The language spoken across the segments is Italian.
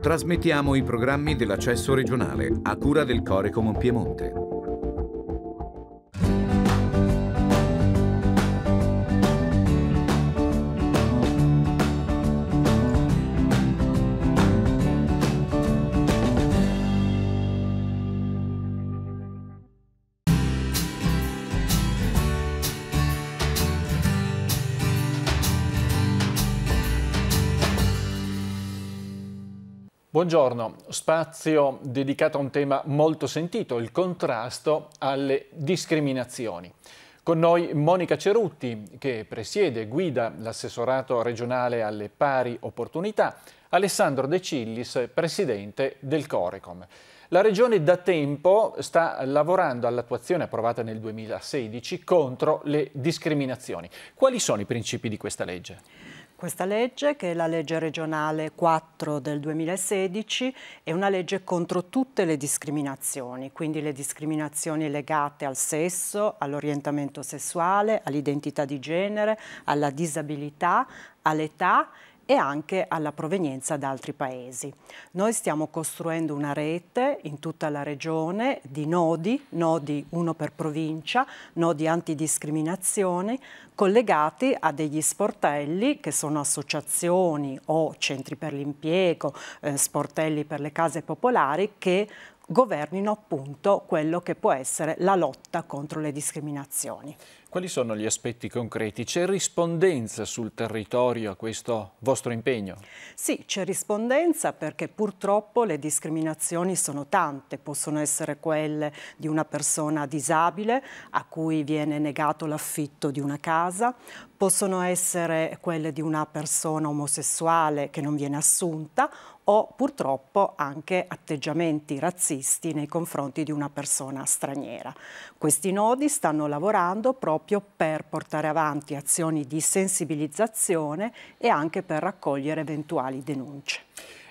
Trasmettiamo i programmi dell'accesso regionale a cura del Corecomon Piemonte. Buongiorno, spazio dedicato a un tema molto sentito, il contrasto alle discriminazioni. Con noi Monica Cerutti, che presiede e guida l'assessorato regionale alle pari opportunità, Alessandro De Cillis, presidente del Corecom. La Regione da tempo sta lavorando all'attuazione approvata nel 2016 contro le discriminazioni. Quali sono i principi di questa legge? Questa legge, che è la legge regionale 4 del 2016, è una legge contro tutte le discriminazioni, quindi le discriminazioni legate al sesso, all'orientamento sessuale, all'identità di genere, alla disabilità, all'età e anche alla provenienza da altri paesi. Noi stiamo costruendo una rete in tutta la regione di nodi, nodi uno per provincia, nodi antidiscriminazione, collegati a degli sportelli che sono associazioni o centri per l'impiego, eh, sportelli per le case popolari che governino appunto quello che può essere la lotta contro le discriminazioni. Quali sono gli aspetti concreti? C'è rispondenza sul territorio a questo vostro impegno? Sì, c'è rispondenza perché purtroppo le discriminazioni sono tante, possono essere quelle di una persona disabile a cui viene negato l'affitto di una casa, possono essere quelle di una persona omosessuale che non viene assunta o purtroppo anche atteggiamenti razzisti nei confronti di una persona straniera. Questi nodi stanno lavorando proprio per portare avanti azioni di sensibilizzazione e anche per raccogliere eventuali denunce.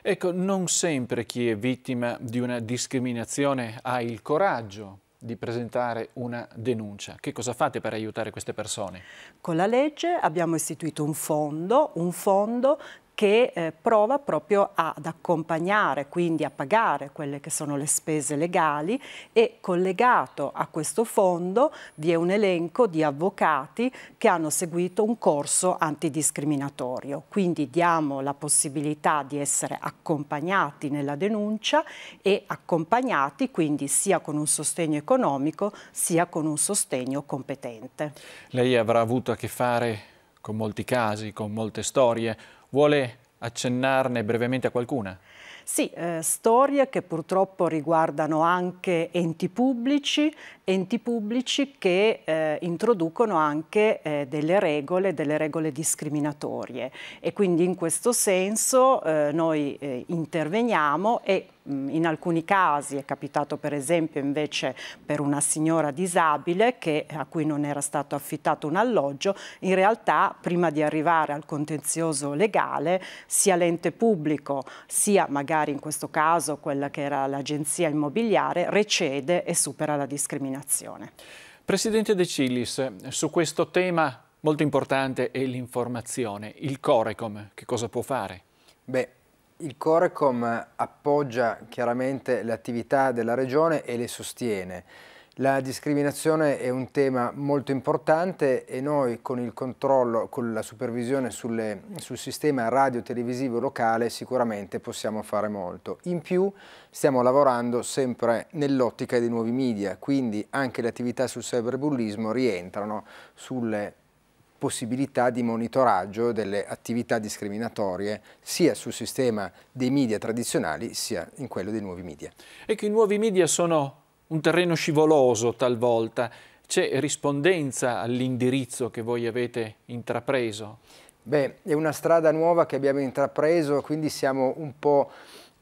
Ecco, non sempre chi è vittima di una discriminazione ha il coraggio di presentare una denuncia. Che cosa fate per aiutare queste persone? Con la legge abbiamo istituito un fondo, un fondo che eh, prova proprio ad accompagnare, quindi a pagare quelle che sono le spese legali e collegato a questo fondo vi è un elenco di avvocati che hanno seguito un corso antidiscriminatorio. Quindi diamo la possibilità di essere accompagnati nella denuncia e accompagnati quindi sia con un sostegno economico sia con un sostegno competente. Lei avrà avuto a che fare con molti casi, con molte storie, Vuole accennarne brevemente a qualcuna? Sì, eh, storie che purtroppo riguardano anche enti pubblici, enti pubblici che eh, introducono anche eh, delle regole, delle regole discriminatorie e quindi in questo senso eh, noi eh, interveniamo e Mm, in alcuni casi è capitato per esempio invece per una signora disabile che, a cui non era stato affittato un alloggio, in realtà prima di arrivare al contenzioso legale sia l'ente pubblico sia magari in questo caso quella che era l'agenzia immobiliare recede e supera la discriminazione. Presidente De Cilis, su questo tema molto importante è l'informazione, il Corecom, che cosa può fare? Beh, il Corecom appoggia chiaramente le attività della Regione e le sostiene. La discriminazione è un tema molto importante e noi con il controllo, con la supervisione sulle, sul sistema radio-televisivo locale sicuramente possiamo fare molto. In più stiamo lavorando sempre nell'ottica dei nuovi media, quindi anche le attività sul cyberbullismo rientrano sulle possibilità di monitoraggio delle attività discriminatorie sia sul sistema dei media tradizionali sia in quello dei nuovi media. Ecco, i nuovi media sono un terreno scivoloso talvolta. C'è rispondenza all'indirizzo che voi avete intrapreso? Beh, è una strada nuova che abbiamo intrapreso, quindi siamo un po'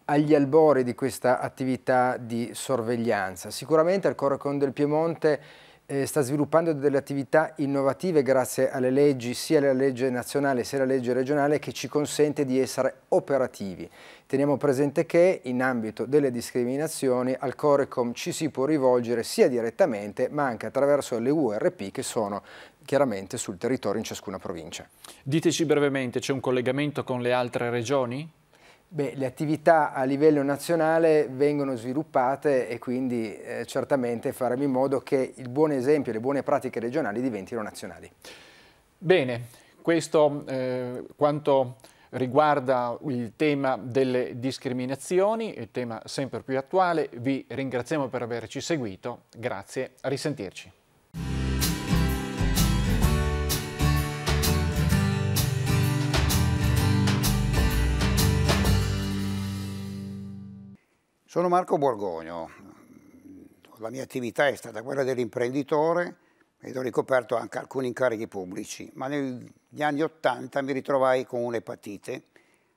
agli albori di questa attività di sorveglianza. Sicuramente al Correcon del Piemonte eh, sta sviluppando delle attività innovative grazie alle leggi, sia la legge nazionale sia la legge regionale, che ci consente di essere operativi. Teniamo presente che in ambito delle discriminazioni al Corecom ci si può rivolgere sia direttamente ma anche attraverso le URP che sono chiaramente sul territorio in ciascuna provincia. Diteci brevemente, c'è un collegamento con le altre regioni? Beh, le attività a livello nazionale vengono sviluppate e quindi eh, certamente faremo in modo che il buon esempio, le buone pratiche regionali diventino nazionali. Bene, questo eh, quanto riguarda il tema delle discriminazioni, il tema sempre più attuale, vi ringraziamo per averci seguito, grazie, a risentirci. Sono Marco Borgogno, la mia attività è stata quella dell'imprenditore ed ho ricoperto anche alcuni incarichi pubblici, ma negli anni Ottanta mi ritrovai con un'epatite,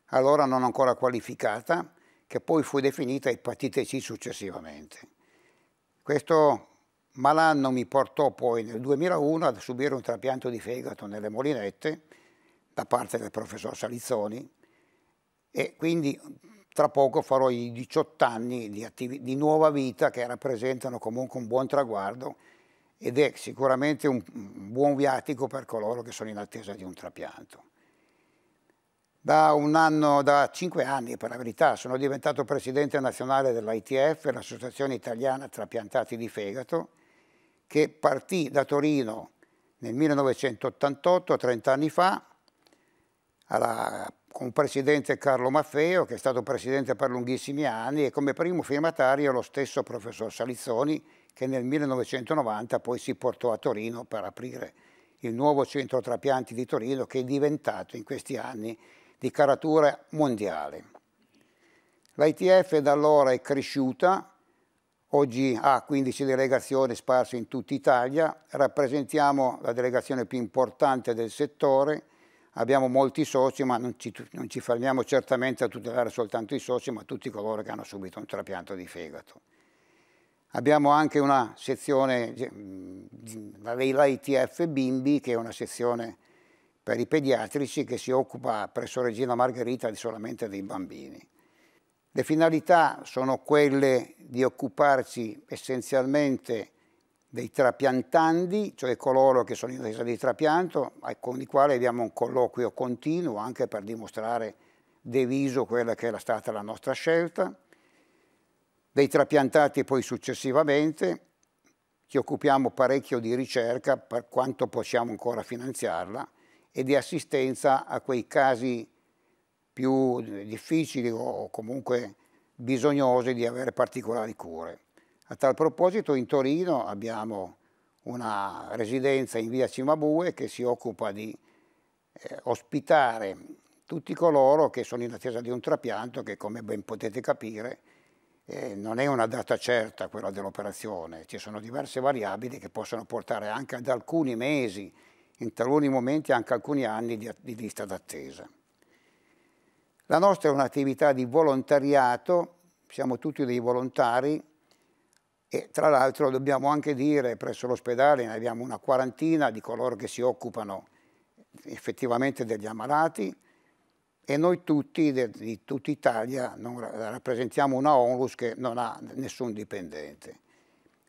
allora non ancora qualificata, che poi fu definita epatite C successivamente. Questo malanno mi portò poi nel 2001 a subire un trapianto di fegato nelle molinette da parte del professor Salizzoni e quindi tra poco farò i 18 anni di, di, nuova vita che rappresentano comunque un buon traguardo ed è sicuramente un, un buon viatico per coloro che sono in attesa di un trapianto. Da un anno, da cinque anni per la verità, sono diventato presidente nazionale dell'ITF, l'Associazione Italiana Trapiantati di Fegato, che partì da Torino nel 1988, 30 anni fa, alla con il presidente Carlo Maffeo, che è stato presidente per lunghissimi anni, e come primo firmatario lo stesso professor Salizzoni, che nel 1990 poi si portò a Torino per aprire il nuovo centro trapianti di Torino, che è diventato in questi anni di caratura mondiale. L'ITF da allora è cresciuta, oggi ha 15 delegazioni sparse in tutta Italia, rappresentiamo la delegazione più importante del settore, abbiamo molti soci, ma non ci, non ci fermiamo certamente a tutelare soltanto i soci, ma tutti coloro che hanno subito un trapianto di fegato. Abbiamo anche una sezione, l'ITF eh, Bimbi, che è una sezione per i pediatrici che si occupa presso Regina Margherita solamente dei bambini. Le finalità sono quelle di occuparci essenzialmente dei trapiantandi, cioè coloro che sono in attesa di trapianto, con i quali abbiamo un colloquio continuo anche per dimostrare deviso quella che era stata la nostra scelta, dei trapiantati poi successivamente, ci occupiamo parecchio di ricerca per quanto possiamo ancora finanziarla e di assistenza a quei casi più difficili o comunque bisognosi di avere particolari cure. A tal proposito in Torino abbiamo una residenza in via Cimabue che si occupa di eh, ospitare tutti coloro che sono in attesa di un trapianto che come ben potete capire eh, non è una data certa quella dell'operazione, ci sono diverse variabili che possono portare anche ad alcuni mesi, in taluni momenti anche alcuni anni di, di lista d'attesa. La nostra è un'attività di volontariato, siamo tutti dei volontari, e tra l'altro dobbiamo anche dire presso l'ospedale ne abbiamo una quarantina di coloro che si occupano effettivamente degli ammalati e noi tutti di tutta Italia non, rappresentiamo una onlus che non ha nessun dipendente.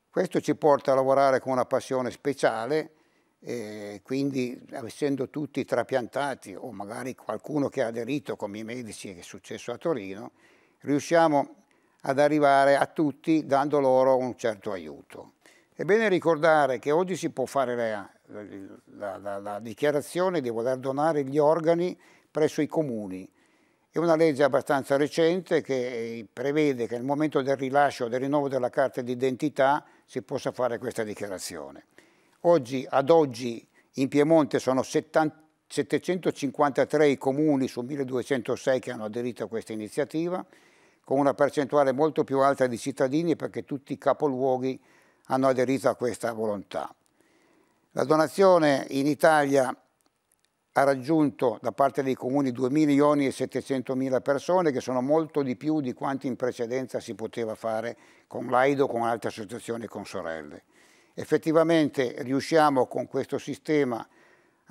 Questo ci porta a lavorare con una passione speciale e quindi essendo tutti trapiantati o magari qualcuno che ha aderito come i medici che è successo a Torino, riusciamo ad arrivare a tutti dando loro un certo aiuto. È bene ricordare che oggi si può fare la, la, la, la dichiarazione di voler donare gli organi presso i comuni. È una legge abbastanza recente che eh, prevede che nel momento del rilascio del rinnovo della carta d'identità si possa fare questa dichiarazione. Oggi, ad oggi in Piemonte sono 70, 753 i comuni su 1206 che hanno aderito a questa iniziativa, con una percentuale molto più alta di cittadini perché tutti i capoluoghi hanno aderito a questa volontà. La donazione in Italia ha raggiunto da parte dei comuni 2 milioni e 700 mila persone che sono molto di più di quanto in precedenza si poteva fare con l'AIDO con altre associazioni e con sorelle. Effettivamente riusciamo con questo sistema a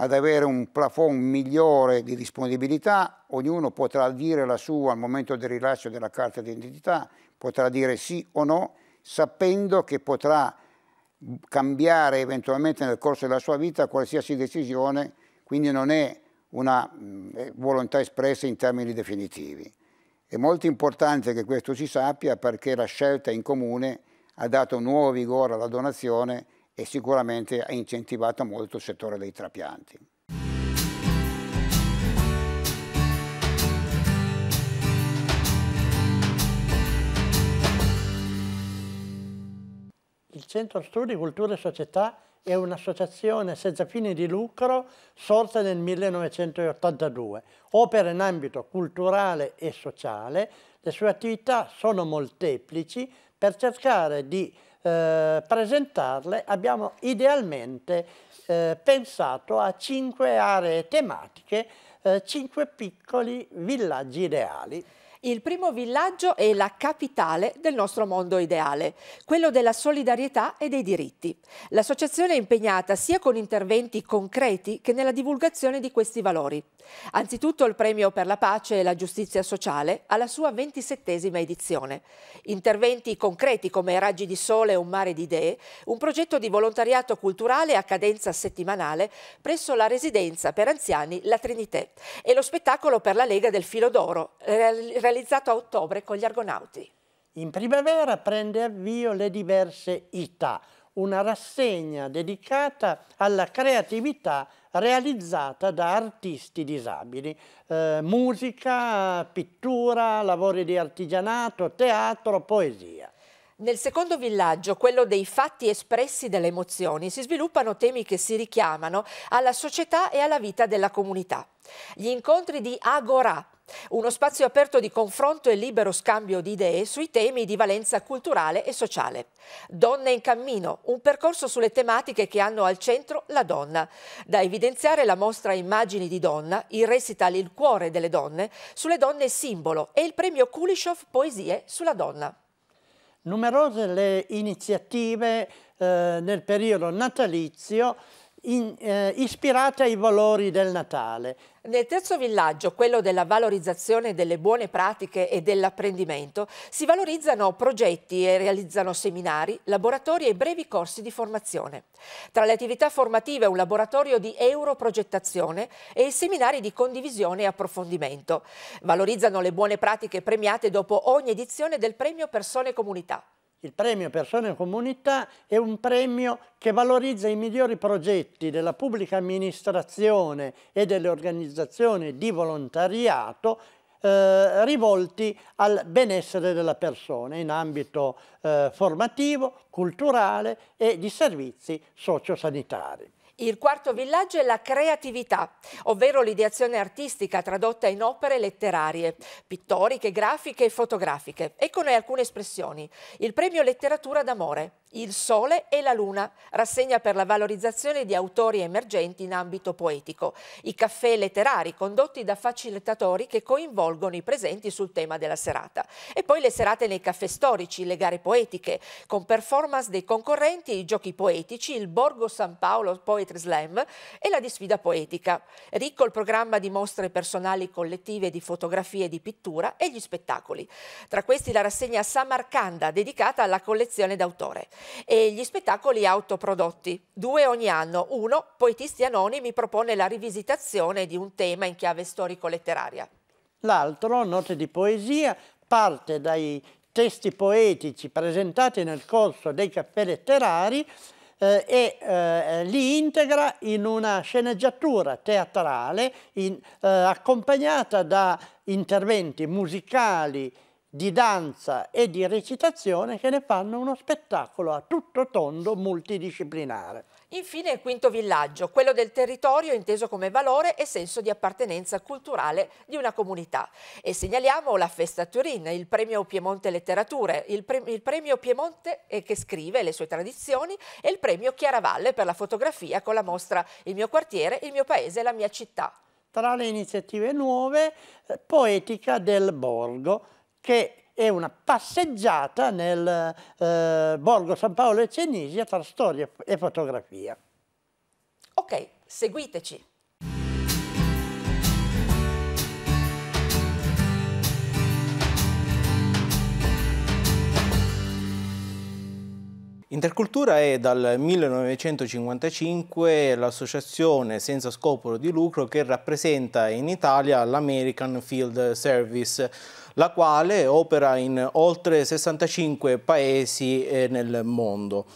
ad avere un plafond migliore di disponibilità, ognuno potrà dire la sua al momento del rilascio della carta d'identità, potrà dire sì o no, sapendo che potrà cambiare eventualmente nel corso della sua vita qualsiasi decisione, quindi non è una mm, volontà espressa in termini definitivi. È molto importante che questo si sappia perché la scelta in comune ha dato nuovo vigore alla donazione e sicuramente ha incentivato molto il settore dei trapianti. Il Centro Studi Cultura e Società è un'associazione senza fini di lucro sorta nel 1982. Opera in ambito culturale e sociale, le sue attività sono molteplici per cercare di eh, presentarle abbiamo idealmente eh, pensato a cinque aree tematiche, eh, cinque piccoli villaggi ideali. Il primo villaggio è la capitale del nostro mondo ideale, quello della solidarietà e dei diritti. L'associazione è impegnata sia con interventi concreti che nella divulgazione di questi valori. Anzitutto il premio per la pace e la giustizia sociale alla sua ventisettesima edizione. Interventi concreti come Raggi di Sole e un mare di idee, un progetto di volontariato culturale a cadenza settimanale presso la residenza per anziani La Trinité e lo spettacolo per la Lega del Filo d'Oro, realizzato realizzato a ottobre con gli Argonauti. In primavera prende avvio le diverse ITA, una rassegna dedicata alla creatività realizzata da artisti disabili. Eh, musica, pittura, lavori di artigianato, teatro, poesia. Nel secondo villaggio, quello dei fatti espressi dalle emozioni, si sviluppano temi che si richiamano alla società e alla vita della comunità. Gli incontri di Agora, uno spazio aperto di confronto e libero scambio di idee sui temi di valenza culturale e sociale. Donne in cammino, un percorso sulle tematiche che hanno al centro la donna. Da evidenziare la mostra Immagini di donna, il recital Il cuore delle donne, sulle donne simbolo e il premio Kulishov Poesie sulla donna. Numerose le iniziative eh, nel periodo natalizio in, eh, ispirate ai valori del Natale. Nel terzo villaggio, quello della valorizzazione delle buone pratiche e dell'apprendimento, si valorizzano progetti e realizzano seminari, laboratori e brevi corsi di formazione. Tra le attività formative un laboratorio di europrogettazione e seminari di condivisione e approfondimento. Valorizzano le buone pratiche premiate dopo ogni edizione del premio Persone Comunità. Il premio Persone e Comunità è un premio che valorizza i migliori progetti della pubblica amministrazione e delle organizzazioni di volontariato eh, rivolti al benessere della persona in ambito eh, formativo, culturale e di servizi sociosanitari. Il quarto villaggio è la creatività, ovvero l'ideazione artistica tradotta in opere letterarie, pittoriche, grafiche e fotografiche. Eccone alcune espressioni. Il premio Letteratura d'amore, Il sole e la luna, rassegna per la valorizzazione di autori emergenti in ambito poetico. I caffè letterari condotti da facilitatori che coinvolgono i presenti sul tema della serata. E poi le serate nei caffè storici, le gare poetiche, con performance dei concorrenti, i giochi poetici, il Borgo San Paolo Poetry Poetry Slam e la di sfida poetica, ricco il programma di mostre personali collettive di fotografie e di pittura e gli spettacoli. Tra questi la rassegna Samarcanda dedicata alla collezione d'autore e gli spettacoli autoprodotti, due ogni anno. Uno, Poetisti Anonimi propone la rivisitazione di un tema in chiave storico-letteraria. L'altro, Note di poesia, parte dai testi poetici presentati nel corso dei caffè letterari eh, e eh, eh, li integra in una sceneggiatura teatrale in, eh, accompagnata da interventi musicali di danza e di recitazione che ne fanno uno spettacolo a tutto tondo multidisciplinare. Infine il quinto villaggio, quello del territorio inteso come valore e senso di appartenenza culturale di una comunità. E segnaliamo la Festa Turin, il premio Piemonte Letterature, il, pre il premio Piemonte eh, che scrive le sue tradizioni e il premio Chiaravalle per la fotografia con la mostra Il mio quartiere, il mio paese, la mia città. Tra le iniziative nuove, eh, Poetica del Borgo, che è una passeggiata nel eh, borgo San Paolo e Cenisia tra storia e fotografia. Ok, seguiteci. Intercultura è dal 1955 l'associazione senza scopo di lucro che rappresenta in Italia l'American Field Service, la quale opera in oltre 65 paesi eh, nel mondo.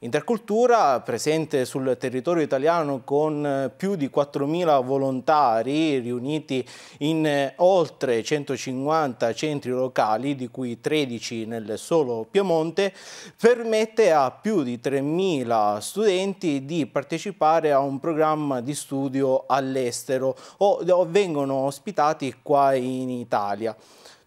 Intercultura presente sul territorio italiano con eh, più di 4.000 volontari riuniti in eh, oltre 150 centri locali, di cui 13 nel solo Piemonte, permette a più di 3.000 studenti di partecipare a un programma di studio all'estero o vengono ospitati qua in Italia.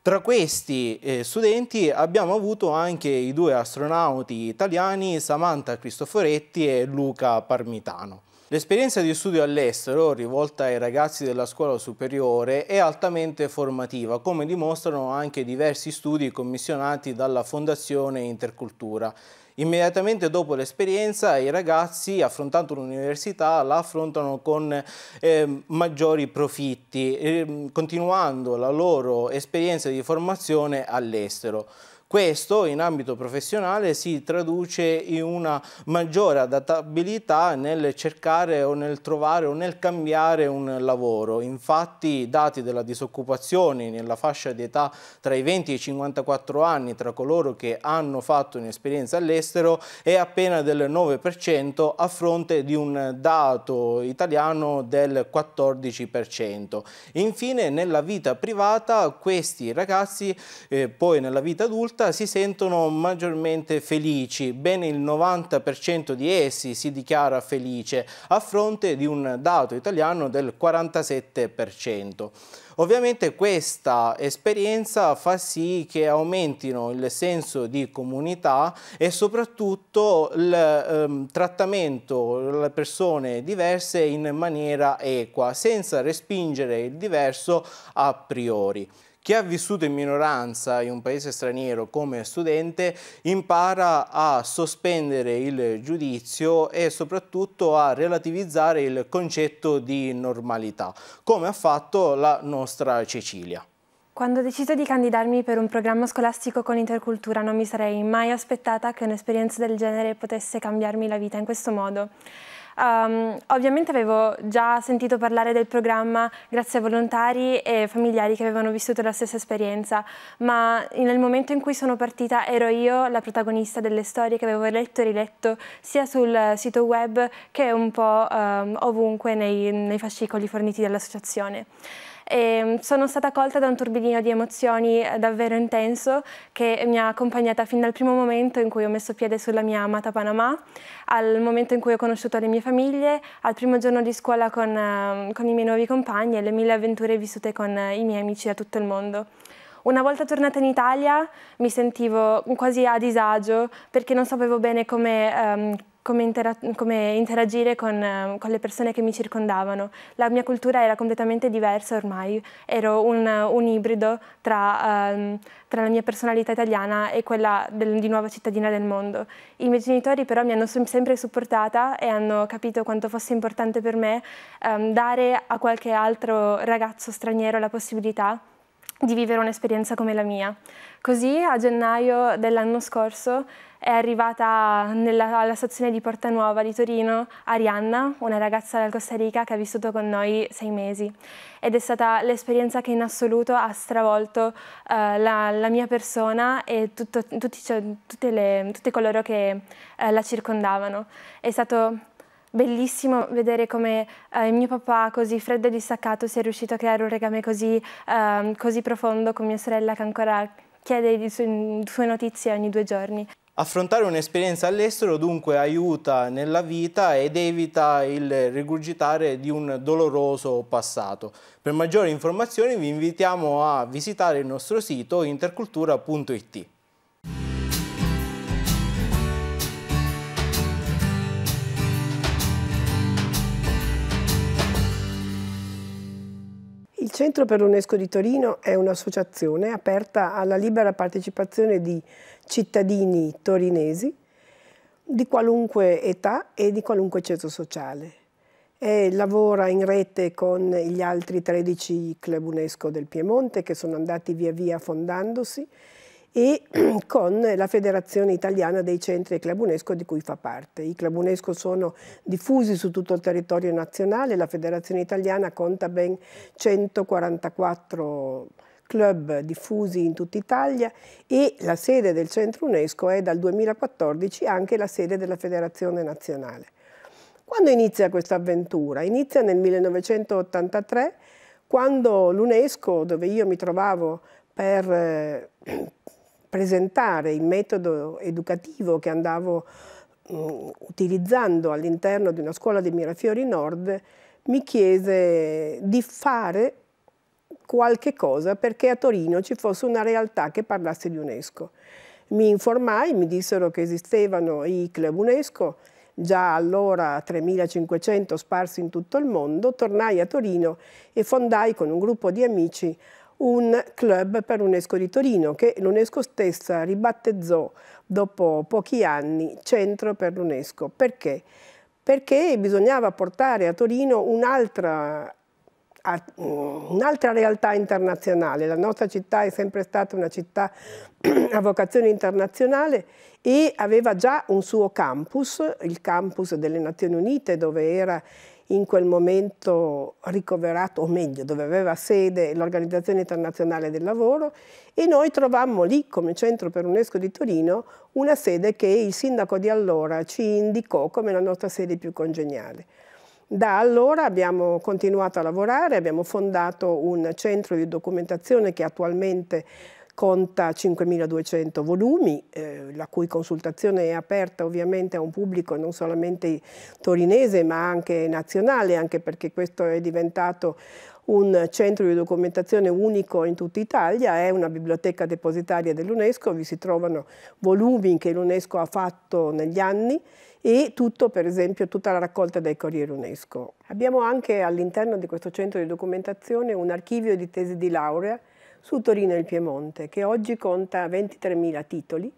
Tra questi eh, studenti abbiamo avuto anche i due astronauti italiani Samantha Cristoforetti e Luca Parmitano. L'esperienza di studio all'estero rivolta ai ragazzi della scuola superiore è altamente formativa, come dimostrano anche diversi studi commissionati dalla Fondazione Intercultura. Immediatamente dopo l'esperienza i ragazzi affrontando l'università la affrontano con eh, maggiori profitti, eh, continuando la loro esperienza di formazione all'estero. Questo in ambito professionale si traduce in una maggiore adattabilità nel cercare o nel trovare o nel cambiare un lavoro. Infatti i dati della disoccupazione nella fascia di età tra i 20 e i 54 anni tra coloro che hanno fatto un'esperienza all'estero è appena del 9% a fronte di un dato italiano del 14%. Infine nella vita privata questi ragazzi eh, poi nella vita adulta realtà si sentono maggiormente felici, ben il 90% di essi si dichiara felice, a fronte di un dato italiano del 47%. Ovviamente questa esperienza fa sì che aumentino il senso di comunità e soprattutto il ehm, trattamento delle persone diverse in maniera equa, senza respingere il diverso a priori. Chi ha vissuto in minoranza in un paese straniero come studente impara a sospendere il giudizio e soprattutto a relativizzare il concetto di normalità, come ha fatto la nostra Cecilia. Quando ho deciso di candidarmi per un programma scolastico con intercultura non mi sarei mai aspettata che un'esperienza del genere potesse cambiarmi la vita in questo modo. Um, ovviamente avevo già sentito parlare del programma grazie a volontari e familiari che avevano vissuto la stessa esperienza, ma nel momento in cui sono partita ero io la protagonista delle storie che avevo letto e riletto sia sul sito web che un po' um, ovunque nei, nei fascicoli forniti dall'associazione e ehm, sono stata colta da un turbinio di emozioni eh, davvero intenso che mi ha accompagnata fin dal primo momento in cui ho messo piede sulla mia amata Panama, al momento in cui ho conosciuto le mie famiglie, al primo giorno di scuola con, ehm, con i miei nuovi compagni e le mille avventure vissute con eh, i miei amici da tutto il mondo. Una volta tornata in Italia mi sentivo quasi a disagio perché non sapevo bene come, um, come, intera come interagire con, ehm, con, le persone che mi circondavano. La mia cultura era completamente diversa ormai, ero un, un ibrido tra, um, tra, la mia personalità italiana e quella del, di nuova cittadina del mondo. I miei genitori però mi hanno sempre supportata e hanno capito quanto fosse importante per me um, dare a qualche altro ragazzo straniero la possibilità di vivere un'esperienza come la mia. Così a gennaio dell'anno scorso è arrivata nella, alla stazione di Porta Nuova di Torino Arianna, una ragazza dal Costa Rica che ha vissuto con noi sei mesi ed è stata l'esperienza che in assoluto ha stravolto eh, la, la, mia persona e tutto, tutti, cioè, le, tutti, coloro che eh, la circondavano. È stato bellissimo vedere come eh, il mio papà così freddo e distaccato sia riuscito a creare un legame così, ehm, così profondo con mia sorella che ancora chiede sue notizie ogni due giorni. Affrontare un'esperienza all'estero dunque aiuta nella vita ed evita il rigurgitare di un doloroso passato. Per maggiori informazioni vi invitiamo a visitare il nostro sito intercultura.it. Il Centro per l'UNESCO di Torino è un'associazione aperta alla libera partecipazione di cittadini torinesi di qualunque età e di qualunque ceto sociale e lavora in rete con gli altri 13 club UNESCO del Piemonte che sono andati via via fondandosi e con la Federazione Italiana dei Centri e Club UNESCO di cui fa parte. I Club UNESCO sono diffusi su tutto il territorio nazionale, la Federazione Italiana conta ben 144 club diffusi in tutta Italia e la sede del centro UNESCO è dal 2014 anche la sede della federazione nazionale. Quando inizia questa avventura? Inizia nel 1983 quando l'UNESCO, dove io mi trovavo per eh, presentare il metodo educativo che andavo mh, mm, utilizzando all'interno di una scuola di Mirafiori Nord, mi chiese di fare qualche cosa perché a Torino ci fosse una realtà che parlasse di UNESCO. Mi informai, mi dissero che esistevano i club UNESCO, già allora 3.500 sparsi in tutto il mondo, tornai a Torino e fondai con un gruppo di amici un club per l'UNESCO di Torino che l'UNESCO stessa ribattezzò dopo pochi anni Centro per l'UNESCO. Perché? Perché bisognava portare a Torino un'altra a un'altra realtà internazionale. La nostra città è sempre stata una città a vocazione internazionale e aveva già un suo campus, il campus delle Nazioni Unite, dove era in quel momento ricoverato, o meglio, dove aveva sede l'Organizzazione Internazionale del Lavoro e noi trovammo lì, come Centro per UNESCO di Torino, una sede che il sindaco di allora ci indicò come la nostra sede più congeniale. Da allora abbiamo continuato a lavorare, abbiamo fondato un centro di documentazione che attualmente conta 5.200 volumi, eh, la cui consultazione è aperta ovviamente a un pubblico non solamente torinese ma anche nazionale, anche perché questo è diventato un centro di documentazione unico in tutta Italia, è una biblioteca depositaria dell'UNESCO, vi si trovano volumi che l'UNESCO ha fatto negli anni e tutto, per esempio, tutta la raccolta dei Corriere UNESCO. Abbiamo anche all'interno di questo centro di documentazione un archivio di tesi di laurea su Torino e il Piemonte, che oggi conta 23.000 titoli,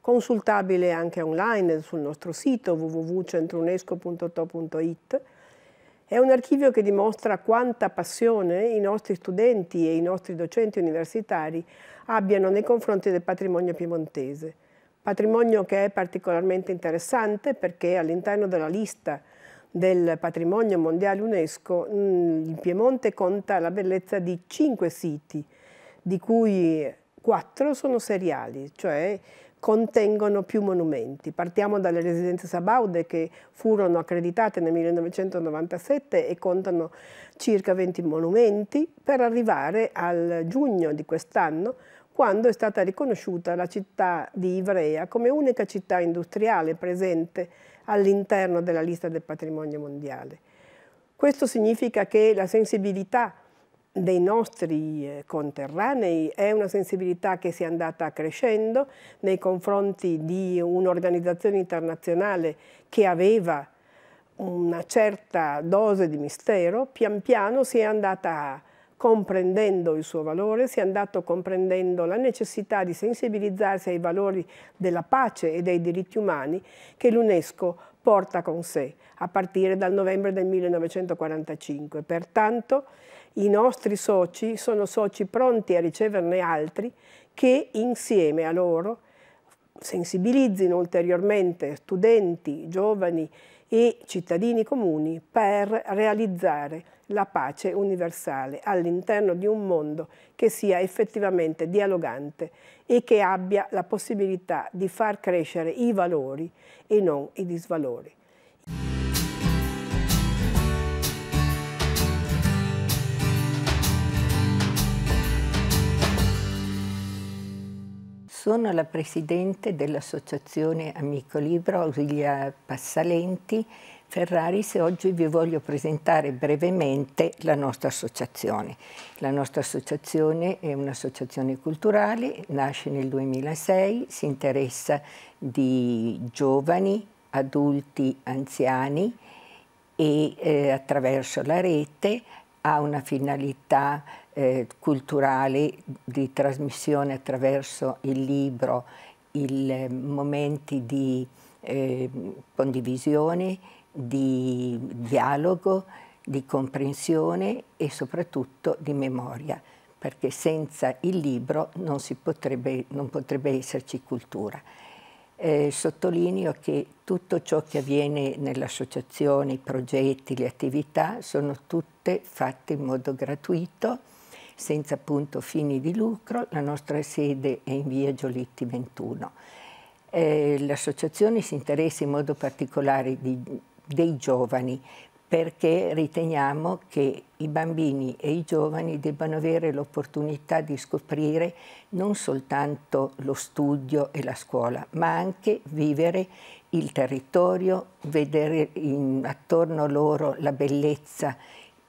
consultabile anche online sul nostro sito www.centrounesco.to.it è un archivio che dimostra quanta passione i nostri studenti e i nostri docenti universitari abbiano nei confronti del patrimonio piemontese. Patrimonio che è particolarmente interessante perché all'interno della lista del patrimonio mondiale UNESCO mm, il Piemonte conta la bellezza di cinque siti, di cui quattro sono seriali, cioè contengono più monumenti. Partiamo dalle residenze sabaude che furono accreditate nel 1997 e contano circa 20 monumenti per arrivare al giugno di quest'anno quando è stata riconosciuta la città di Ivrea come unica città industriale presente all'interno della lista del patrimonio mondiale. Questo significa che la sensibilità dei nostri eh, conterranei, è una sensibilità che si è andata crescendo nei confronti di un'organizzazione internazionale che aveva una certa dose di mistero, pian piano si è andata comprendendo il suo valore, si è andato comprendendo la necessità di sensibilizzarsi ai valori della pace e dei diritti umani che l'UNESCO porta con sé a partire dal novembre del 1945. Pertanto i nostri soci sono soci pronti a riceverne altri che insieme a loro sensibilizzino ulteriormente studenti, giovani e cittadini comuni per realizzare la pace universale all'interno di un mondo che sia effettivamente dialogante e che abbia la possibilità di far crescere i valori e non i disvalori. Sono la presidente dell'associazione Amico Libro Ausilia Passalenti Ferraris e oggi vi voglio presentare brevemente la nostra associazione. La nostra associazione è un'associazione culturale, nasce nel 2006, si interessa di giovani, adulti, anziani e eh, attraverso la rete ha una finalità eh, culturali di trasmissione attraverso il libro, i ehm, momenti di eh, condivisione, di dialogo, di comprensione e soprattutto di memoria, perché senza il libro non, potrebbe, non potrebbe esserci cultura. Eh, sottolineo che tutto ciò che avviene nell'associazione, i progetti, le attività, sono tutte fatte in modo gratuito, senza appunto fini di lucro. La nostra sede è in via Giolitti 21. Eh, L'associazione si interessa in modo particolare di, dei giovani perché riteniamo che i bambini e i giovani debbano avere l'opportunità di scoprire non soltanto lo studio e la scuola, ma anche vivere il territorio, vedere in, attorno loro la bellezza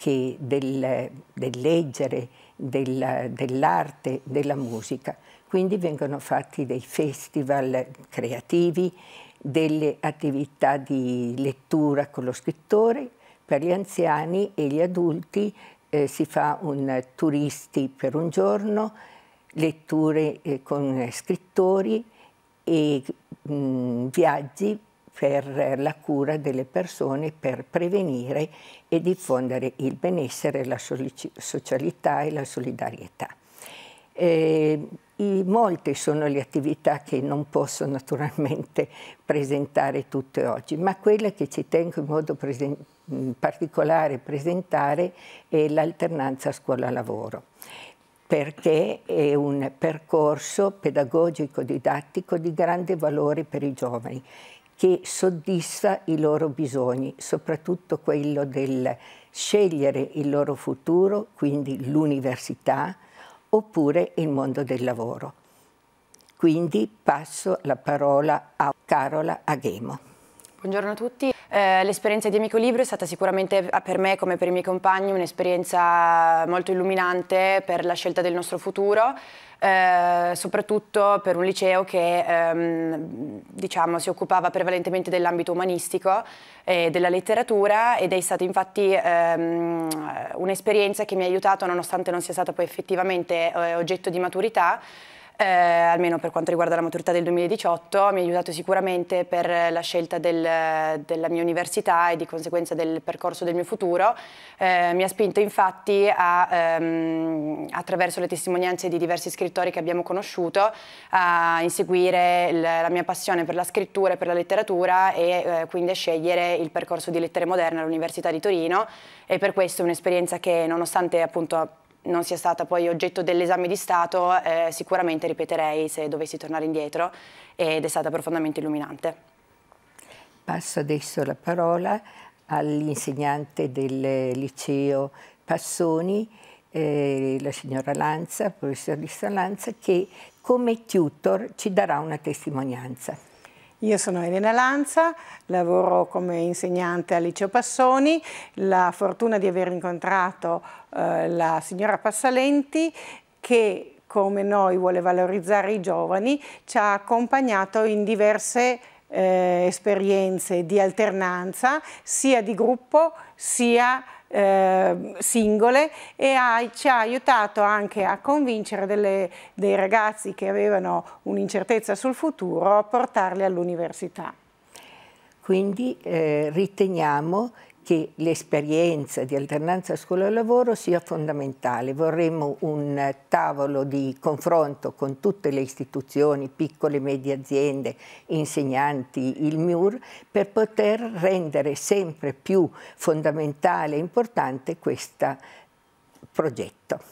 del, del leggere, della, dell'arte, della musica. Quindi vengono fatti dei festival creativi, delle attività di lettura con lo scrittore, per gli anziani e gli adulti eh, si fa un turisti per un giorno, letture eh, con eh, scrittori e mh, mm, viaggi per la cura delle persone per prevenire e diffondere il benessere, la socialità e la solidarietà. Eh, molte sono le attività che non posso naturalmente presentare tutte oggi, ma quella che ci tengo in modo presen particolare presentare è l'alternanza scuola-lavoro perché è un percorso pedagogico-didattico di grande valore per i giovani che soddisfa i loro bisogni, soprattutto quello del scegliere il loro futuro, quindi l'università, oppure il mondo del lavoro. Quindi passo la parola a Carola Aghemo. Buongiorno a tutti. Eh, l'esperienza di Amico Libro è stata sicuramente eh, per me come per i miei compagni un'esperienza molto illuminante per la scelta del nostro futuro, eh, soprattutto per un liceo che ehm, diciamo, si occupava prevalentemente dell'ambito umanistico e della letteratura ed è stata infatti ehm, un'esperienza che mi ha aiutato, nonostante non sia stata poi effettivamente eh, oggetto di maturità, eh, almeno per quanto riguarda la maturità del 2018, mi ha aiutato sicuramente per la scelta del, della mia università e di conseguenza del percorso del mio futuro. Eh, mi ha spinto infatti a, ehm, attraverso le testimonianze di diversi scrittori che abbiamo conosciuto a inseguire il, la mia passione per la scrittura e per la letteratura e eh, quindi a scegliere il percorso di lettere moderne all'Università di Torino e per questo è un'esperienza che nonostante appunto non sia stata poi oggetto dell'esame di Stato, eh, sicuramente ripeterei se dovessi tornare indietro ed è stata profondamente illuminante. Passo adesso la parola all'insegnante del liceo Passoni, eh, la signora Lanza, professoressa Lanza, che come tutor ci darà una testimonianza. Io sono Elena Lanza, lavoro come insegnante al liceo Passoni, la fortuna di aver incontrato eh, la signora Passalenti che come noi vuole valorizzare i giovani, ci ha accompagnato in diverse eh, esperienze di alternanza sia di gruppo sia di eh, singole e ha, ci ha aiutato anche a convincere delle, dei ragazzi che avevano un'incertezza sul futuro a portarli all'università. Quindi eh, riteniamo che l'esperienza di alternanza scuola-lavoro sia fondamentale. Vorremmo un tavolo di confronto con tutte le istituzioni, piccole e medie aziende, insegnanti, il MIUR, per poter rendere sempre più fondamentale e importante questo progetto.